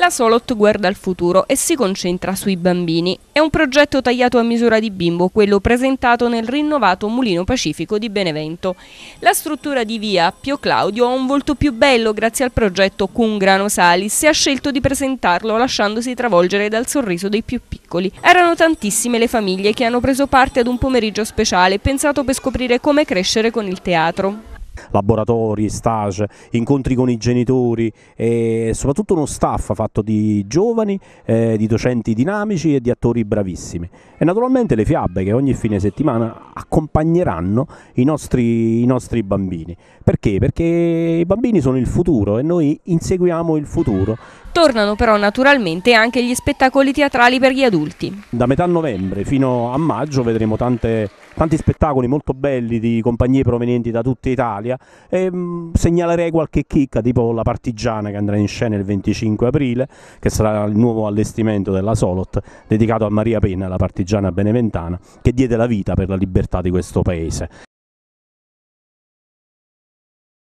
La Solot guarda al futuro e si concentra sui bambini. È un progetto tagliato a misura di bimbo, quello presentato nel rinnovato Mulino Pacifico di Benevento. La struttura di via Pio Claudio ha un volto più bello grazie al progetto Cungrano Salis e ha scelto di presentarlo lasciandosi travolgere dal sorriso dei più piccoli. Erano tantissime le famiglie che hanno preso parte ad un pomeriggio speciale pensato per scoprire come crescere con il teatro laboratori, stage, incontri con i genitori e soprattutto uno staff fatto di giovani, eh, di docenti dinamici e di attori bravissimi. E naturalmente le fiabe che ogni fine settimana accompagneranno i nostri, i nostri bambini. Perché? Perché i bambini sono il futuro e noi inseguiamo il futuro Tornano però naturalmente anche gli spettacoli teatrali per gli adulti. Da metà novembre fino a maggio vedremo tante, tanti spettacoli molto belli di compagnie provenienti da tutta Italia e ehm, mh, segnalerei qualche chicca tipo La Partigiana che andrà in scena il 25 aprile che sarà il nuovo allestimento della Solot dedicato a Maria Penna, la partigiana beneventana che diede la vita per la libertà di questo paese.